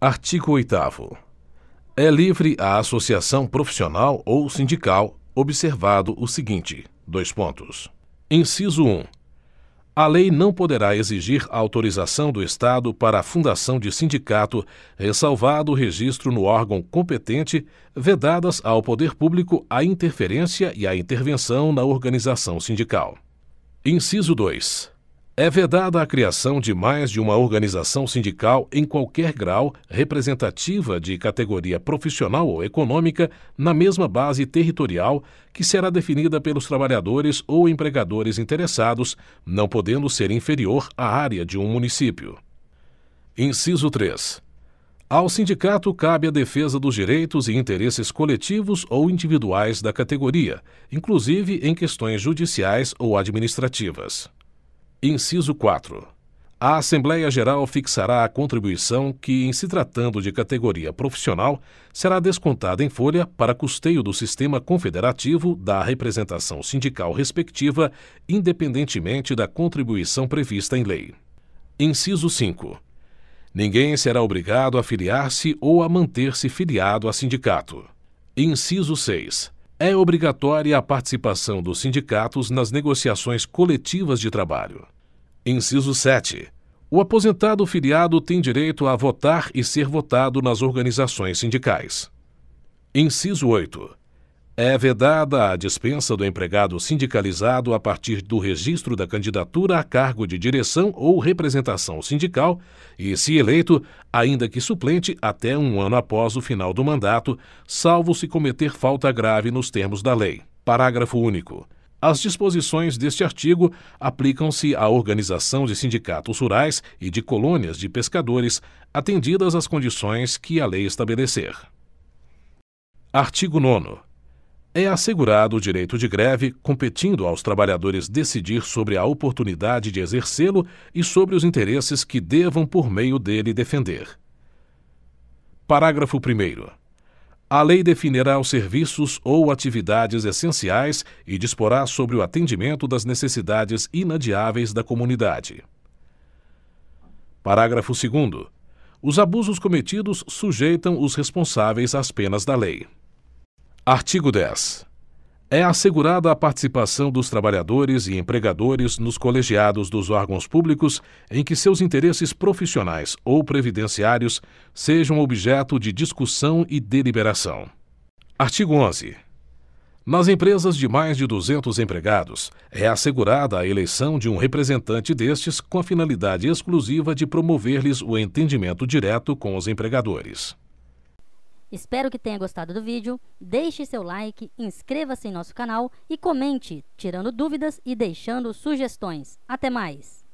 artigo oitavo é livre a associação profissional ou sindical observado o seguinte dois pontos inciso um a lei não poderá exigir autorização do estado para a fundação de sindicato ressalvado o registro no órgão competente vedadas ao poder público a interferência e a intervenção na organização sindical inciso dois é vedada a criação de mais de uma organização sindical em qualquer grau representativa de categoria profissional ou econômica na mesma base territorial que será definida pelos trabalhadores ou empregadores interessados não podendo ser inferior à área de um município inciso três ao sindicato cabe a defesa dos direitos e interesses coletivos ou individuais da categoria inclusive em questões judiciais ou administrativas inciso quatro a Assembleia geral fixará a contribuição que em se tratando de categoria profissional será descontada em folha para custeio do sistema confederativo da representação sindical respectiva independentemente da contribuição prevista em lei inciso cinco ninguém será obrigado a filiar se ou a manter se filiado a sindicato inciso seis é obrigatória a participação dos sindicatos nas negociações coletivas de trabalho inciso sete o aposentado filiado tem direito a votar e ser votado nas organizações sindicais inciso oito é vedada a dispensa do empregado sindicalizado a partir do registro da candidatura a cargo de direção ou representação sindical e se eleito ainda que suplente até um ano após o final do mandato salvo se cometer falta grave nos termos da lei parágrafo único as disposições deste artigo aplicam-se à organização de sindicatos rurais e de colônias de pescadores atendidas às condições que a lei estabelecer artigo nono é assegurado o direito de greve competindo aos trabalhadores decidir sobre a oportunidade de exercê lo e sobre os interesses que devam por meio dele defender parágrafo primeiro a lei definirá os serviços ou atividades essenciais e disporá sobre o atendimento das necessidades inadiáveis da comunidade parágrafo segundo os abusos cometidos sujeitam os responsáveis às penas da lei artigo 10. é assegurada a participação dos trabalhadores e empregadores nos colegiados dos órgãos públicos em que seus interesses profissionais ou previdenciários sejam objeto de discussão e deliberação artigo 11. nas empresas de mais de 200 empregados é assegurada a eleição de um representante destes com a finalidade exclusiva de promover lhes o entendimento direto com os empregadores Espero que tenha gostado do vídeo, deixe seu like, inscreva-se em nosso canal e comente, tirando dúvidas e deixando sugestões. Até mais!